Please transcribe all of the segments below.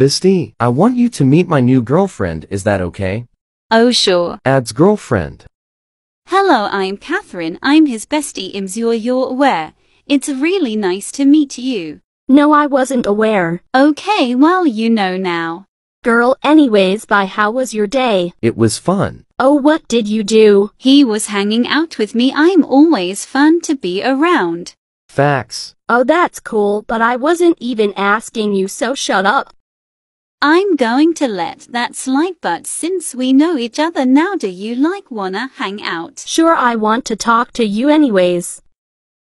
Bestie, I want you to meet my new girlfriend, is that okay? Oh, sure. Ad's girlfriend. Hello, I'm Catherine. I'm his bestie, i sure you're aware. It's really nice to meet you. No, I wasn't aware. Okay, well, you know now. Girl, anyways, by how was your day? It was fun. Oh, what did you do? He was hanging out with me. I'm always fun to be around. Facts. Oh, that's cool, but I wasn't even asking you, so shut up. I'm going to let that slide but since we know each other now do you like wanna hang out? Sure I want to talk to you anyways.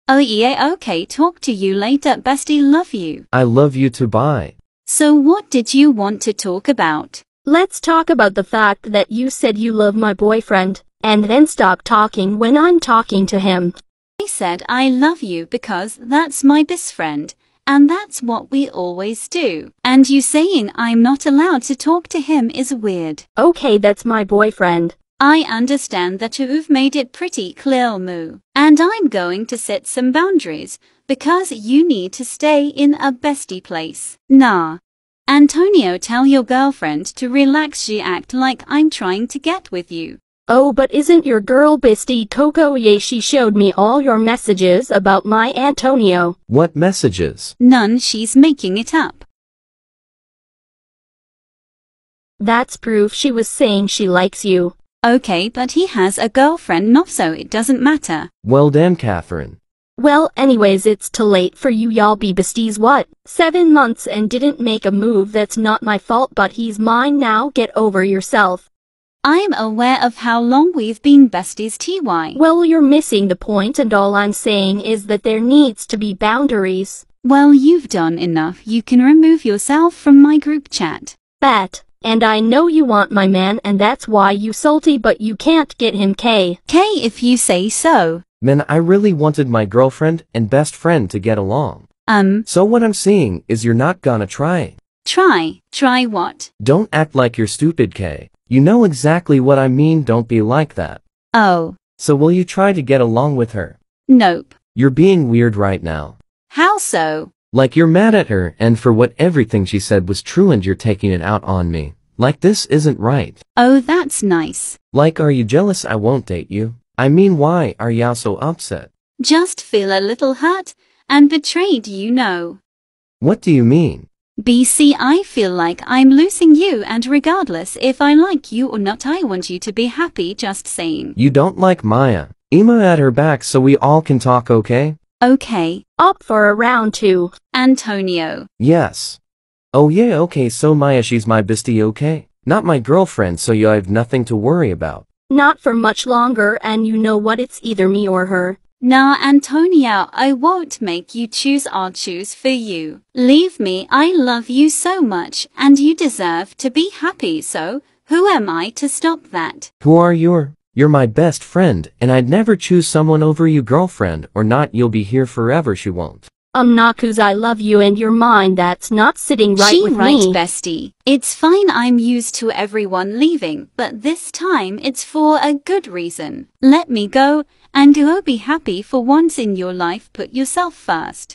Oh yeah okay talk to you later bestie love you. I love you too bye. So what did you want to talk about? Let's talk about the fact that you said you love my boyfriend, and then stop talking when I'm talking to him. I said I love you because that's my best friend, and that's what we always do. And you saying I'm not allowed to talk to him is weird. Okay, that's my boyfriend. I understand that you've made it pretty clear, Moo. And I'm going to set some boundaries, because you need to stay in a bestie place. Nah. Antonio, tell your girlfriend to relax. She act like I'm trying to get with you. Oh but isn't your girl bestie Coco Ye she showed me all your messages about my Antonio. What messages? None she's making it up. That's proof she was saying she likes you. Okay but he has a girlfriend not so it doesn't matter. Well damn Catherine. Well, anyways, it's too late for you y'all be besties what? Seven months and didn't make a move that's not my fault but he's mine now get over yourself. I'm aware of how long we've been besties TY. Well, you're missing the point and all I'm saying is that there needs to be boundaries. Well, you've done enough. You can remove yourself from my group chat. Bat. And I know you want my man and that's why you salty but you can't get him K. K if you say so. Man, I really wanted my girlfriend and best friend to get along. Um. So what I'm seeing is you're not gonna try. Try. Try what? Don't act like you're stupid, K. You know exactly what I mean don't be like that. Oh. So will you try to get along with her? Nope. You're being weird right now. How so? Like you're mad at her and for what everything she said was true and you're taking it out on me. Like this isn't right. Oh, that's nice. Like are you jealous I won't date you? I mean why are you so upset? Just feel a little hurt and betrayed you know. What do you mean? BC, I feel like I'm losing you and regardless if I like you or not, I want you to be happy just saying. You don't like Maya. Ima at her back so we all can talk, okay? Okay. Up for a round two. Antonio. Yes. Oh yeah, okay, so Maya, she's my bestie, okay? Not my girlfriend, so you have nothing to worry about. Not for much longer, and you know what, it's either me or her. Now, Antonia, I won't make you choose. I'll choose for you. Leave me. I love you so much and you deserve to be happy. So who am I to stop that? Who are you? You're my best friend and I'd never choose someone over you girlfriend or not you'll be here forever she won't. Um, Nakus, I love you and your mind that's not sitting right she with right, me. bestie. It's fine I'm used to everyone leaving, but this time it's for a good reason. Let me go, and you'll be happy for once in your life put yourself first.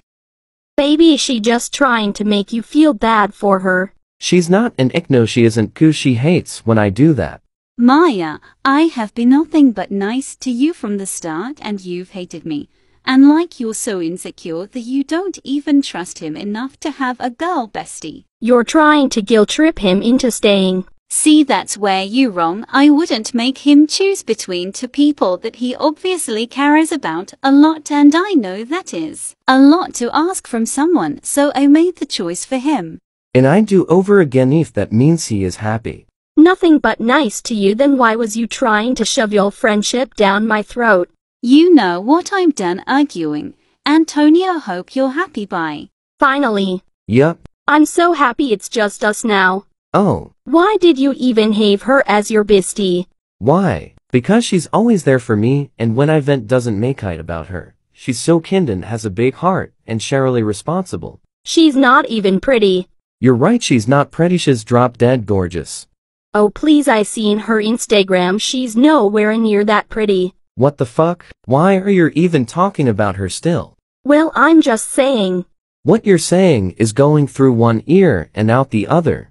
Baby, she just trying to make you feel bad for her. She's not an I know she isn't coo she hates when I do that. Maya, I have been nothing but nice to you from the start and you've hated me. And like you're so insecure that you don't even trust him enough to have a girl bestie. You're trying to guilt trip him into staying. See that's where you wrong. I wouldn't make him choose between two people that he obviously cares about a lot and I know that is a lot to ask from someone so I made the choice for him. And I do over again if that means he is happy. Nothing but nice to you then why was you trying to shove your friendship down my throat? You know what I'm done arguing. Antonio hope you're happy Bye. Finally. Yep. I'm so happy it's just us now. Oh. Why did you even have her as your bestie? Why? Because she's always there for me, and when I vent doesn't make it about her. She's so kind and has a big heart, and sharily responsible. She's not even pretty. You're right she's not pretty she's drop dead gorgeous. Oh please I seen her Instagram she's nowhere near that pretty. What the fuck? Why are you even talking about her still? Well I'm just saying. What you're saying is going through one ear and out the other.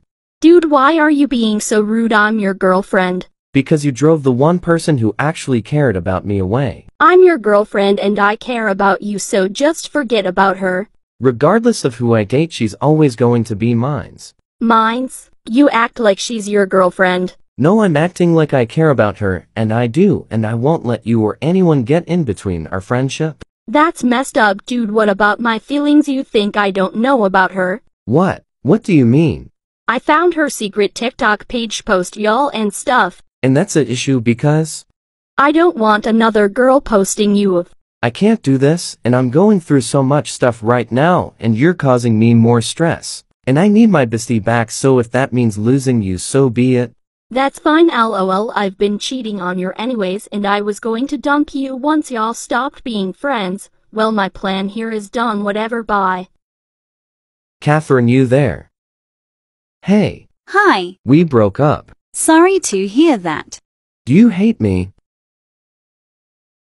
Why are you being so rude? I'm your girlfriend. Because you drove the one person who actually cared about me away. I'm your girlfriend and I care about you so just forget about her. Regardless of who I date she's always going to be mine's. Mine's? You act like she's your girlfriend. No I'm acting like I care about her, and I do, and I won't let you or anyone get in between our friendship. That's messed up dude what about my feelings you think I don't know about her? What? What do you mean? I found her secret TikTok page post y'all and stuff. And that's an issue because? I don't want another girl posting you of. I can't do this, and I'm going through so much stuff right now, and you're causing me more stress. And I need my bestie back so if that means losing you so be it. That's fine lol I've been cheating on you anyways and I was going to dunk you once y'all stopped being friends, well my plan here is done whatever bye. Catherine you there. Hey. Hi. We broke up. Sorry to hear that. Do you hate me?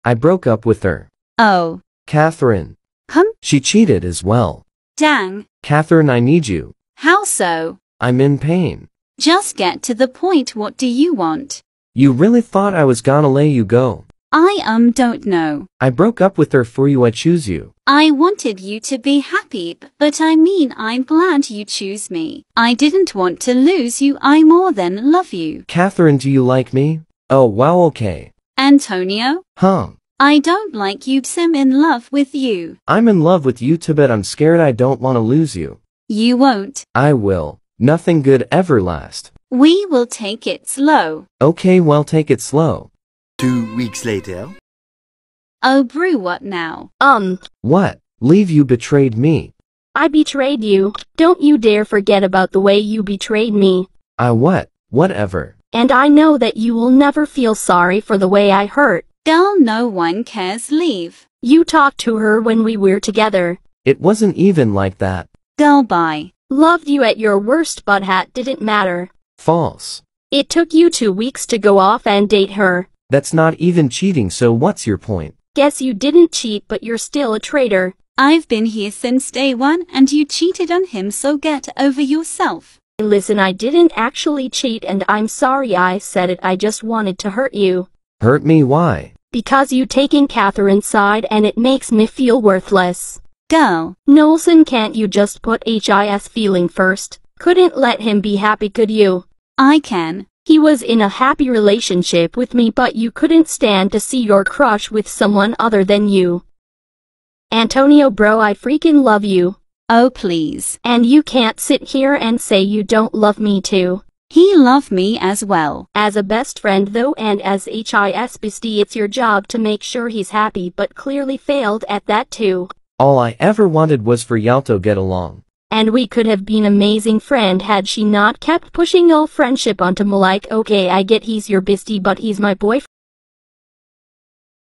I broke up with her. Oh. Catherine. Huh? She cheated as well. Dang. Catherine, I need you. How so? I'm in pain. Just get to the point. What do you want? You really thought I was gonna let you go. I um don't know. I broke up with her for you. I choose you. I wanted you to be happy, but I mean I'm glad you choose me. I didn't want to lose you, I more than love you. Catherine, do you like me? Oh wow, okay. Antonio? Huh? I don't like you, Sim in love with you. I'm in love with you too, but I'm scared I don't want to lose you. You won't. I will. Nothing good ever lasts. We will take it slow. Okay, well take it slow. Two weeks later. Oh, Brew, what now? Um. What? Leave you betrayed me. I betrayed you. Don't you dare forget about the way you betrayed me. I what? Whatever. And I know that you will never feel sorry for the way I hurt. Girl, no one cares, leave. You talked to her when we were together. It wasn't even like that. Girl, bye. Loved you at your worst but hat didn't matter. False. It took you two weeks to go off and date her. That's not even cheating so what's your point? Guess you didn't cheat but you're still a traitor. I've been here since day one and you cheated on him so get over yourself. Listen I didn't actually cheat and I'm sorry I said it I just wanted to hurt you. Hurt me why? Because you taking Catherine's side and it makes me feel worthless. Girl. Nolson can't you just put HIS feeling first? Couldn't let him be happy could you? I can. He was in a happy relationship with me but you couldn't stand to see your crush with someone other than you. Antonio bro I freaking love you. Oh please. And you can't sit here and say you don't love me too. He love me as well. As a best friend though and as HIS bestie it's your job to make sure he's happy but clearly failed at that too. All I ever wanted was for y'all to get along and we could have been amazing friend had she not kept pushing all friendship onto me like okay I get he's your bestie but he's my boyfriend.